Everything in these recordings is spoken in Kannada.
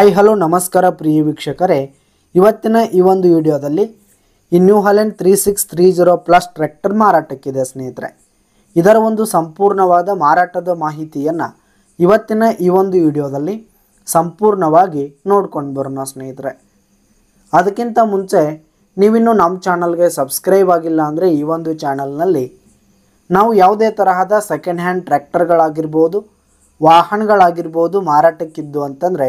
ಹಾಯ್ ಹಲೋ ನಮಸ್ಕಾರ ಪ್ರಿಯ ವೀಕ್ಷಕರೇ ಇವತ್ತಿನ ಈ ಒಂದು ವಿಡಿಯೋದಲ್ಲಿ ಈ New Holland three six three zero plus tractor ಮಾರಾಟಕ್ಕಿದೆ ಸ್ನೇಹಿತರೆ ಇದರ ಒಂದು ಸಂಪೂರ್ಣವಾದ ಮಾರಾಟದ ಮಾಹಿತಿಯನ್ನು ಇವತ್ತಿನ ಈ ಒಂದು ವಿಡಿಯೋದಲ್ಲಿ ಸಂಪೂರ್ಣವಾಗಿ ನೋಡ್ಕೊಂಡು ಬರೋಣ ಸ್ನೇಹಿತರೆ ಅದಕ್ಕಿಂತ ಮುಂಚೆ ನೀವಿನ್ನೂ ನಮ್ಮ ಚಾನಲ್ಗೆ ಸಬ್ಸ್ಕ್ರೈಬ್ ಆಗಿಲ್ಲ ಅಂದರೆ ಈ ಒಂದು ಚಾನಲ್ನಲ್ಲಿ ನಾವು ಯಾವುದೇ ತರಹದ ಸೆಕೆಂಡ್ ಹ್ಯಾಂಡ್ ಟ್ರ್ಯಾಕ್ಟರ್ಗಳಾಗಿರ್ಬೋದು ವಾಹನಗಳಾಗಿರ್ಬೋದು ಮಾರಾಟಕ್ಕಿದ್ದು ಅಂತಂದರೆ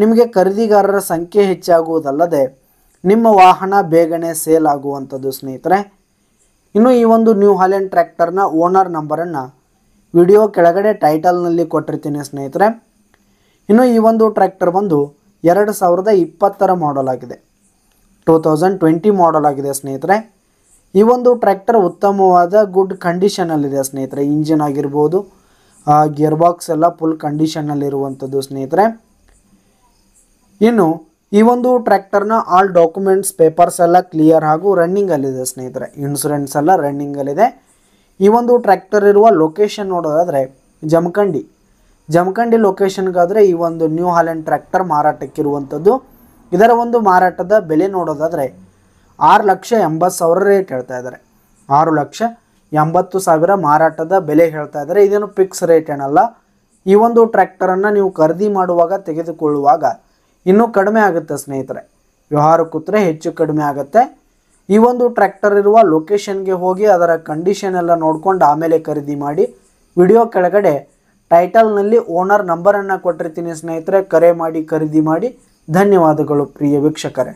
ನಿಮಗೆ ಖರೀದಿಗಾರರ ಸಂಖ್ಯೆ ಹೆಚ್ಚಾಗುವುದಲ್ಲದೆ ನಿಮ್ಮ ವಾಹನ ಬೇಗನೆ ಸೇಲ್ ಆಗುವಂಥದ್ದು ಸ್ನೇಹಿತರೆ ಇನ್ನು ಈ ಒಂದು ನ್ಯೂ ಹಾಲೆಂಡ್ ಟ್ರ್ಯಾಕ್ಟರ್ನ ಓನರ್ ನಂಬರನ್ನು ವಿಡಿಯೋ ಕೆಳಗಡೆ ಟೈಟಲ್ನಲ್ಲಿ ಕೊಟ್ಟಿರ್ತೀನಿ ಸ್ನೇಹಿತರೆ ಇನ್ನು ಈ ಒಂದು ಟ್ರ್ಯಾಕ್ಟರ್ ಬಂದು ಎರಡು ಸಾವಿರದ ಇಪ್ಪತ್ತರ ಮಾಡಲ್ ಆಗಿದೆ ಟೂ ತೌಸಂಡ್ ಟ್ವೆಂಟಿ ಮಾಡಲ್ ಆಗಿದೆ ಸ್ನೇಹಿತರೆ ಈ ಒಂದು ಟ್ರ್ಯಾಕ್ಟರ್ ಉತ್ತಮವಾದ ಗುಡ್ ಕಂಡೀಷನಲ್ಲಿದೆ ಸ್ನೇಹಿತರೆ ಇಂಜಿನ್ ಆಗಿರ್ಬೋದು ಗಿಯರ್ ಬಾಕ್ಸ್ ಎಲ್ಲ ಫುಲ್ ಕಂಡೀಷನಲ್ಲಿರುವಂಥದ್ದು ಸ್ನೇಹಿತರೆ ಇನ್ನು ಈ ಒಂದು ಟ್ರ್ಯಾಕ್ಟರ್ನ ಆಲ್ ಡಾಕ್ಯುಮೆಂಟ್ಸ್ ಪೇಪರ್ಸ್ ಎಲ್ಲ ಕ್ಲಿಯರ್ ಹಾಗೂ ರನ್ನಿಂಗಲ್ಲಿದೆ ಸ್ನೇಹಿತರೆ ಇನ್ಸುರೆನ್ಸ್ ಎಲ್ಲ ರನ್ನಿಂಗಲ್ಲಿದೆ ಈ ಒಂದು ಟ್ರ್ಯಾಕ್ಟರ್ ಇರುವ ಲೊಕೇಶನ್ ನೋಡೋದಾದರೆ ಜಮಖಂಡಿ ಜಮಖಂಡಿ ಲೊಕೇಶನ್ಗಾದರೆ ಈ ಒಂದು ನ್ಯೂ ಹಾಲೆಂಡ್ ಟ್ರ್ಯಾಕ್ಟರ್ ಮಾರಾಟಕ್ಕಿರುವಂಥದ್ದು ಇದರ ಒಂದು ಮಾರಾಟದ ಬೆಲೆ ನೋಡೋದಾದರೆ ಆರು ಲಕ್ಷ ಎಂಬತ್ತು ಸಾವಿರ ರೇಟ್ ಹೇಳ್ತಾ ಇದ್ದಾರೆ ಆರು ಲಕ್ಷ ಎಂಬತ್ತು ಸಾವಿರ ಮಾರಾಟದ ಬೆಲೆ ಹೇಳ್ತಾ ಇದ್ದಾರೆ ಇದೇನು ಫಿಕ್ಸ್ ರೇಟ್ ಏನಲ್ಲ ಈ ಒಂದು ಟ್ರ್ಯಾಕ್ಟರನ್ನು ನೀವು ಖರೀದಿ ಮಾಡುವಾಗ ತೆಗೆದುಕೊಳ್ಳುವಾಗ ಇನ್ನೂ ಕಡಿಮೆ ಆಗುತ್ತೆ ಸ್ನೇಹಿತರೆ ವ್ಯವಹಾರ ಕೂತ್ರೆ ಹೆಚ್ಚು ಕಡಿಮೆ ಆಗುತ್ತೆ ಈ ಒಂದು ಟ್ರ್ಯಾಕ್ಟರ್ ಇರುವ ಲೊಕೇಶನ್ಗೆ ಹೋಗಿ ಅದರ ಕಂಡೀಷನ್ ಎಲ್ಲ ನೋಡ್ಕೊಂಡು ಆಮೇಲೆ ಖರೀದಿ ಮಾಡಿ ವಿಡಿಯೋ ಕೆಳಗಡೆ ಟೈಟಲ್ನಲ್ಲಿ ಓನರ್ ನಂಬರನ್ನು ಕೊಟ್ಟಿರ್ತೀನಿ ಸ್ನೇಹಿತರೆ ಕರೆ ಮಾಡಿ ಖರೀದಿ ಮಾಡಿ ಧನ್ಯವಾದಗಳು ಪ್ರಿಯ ವೀಕ್ಷಕರೇ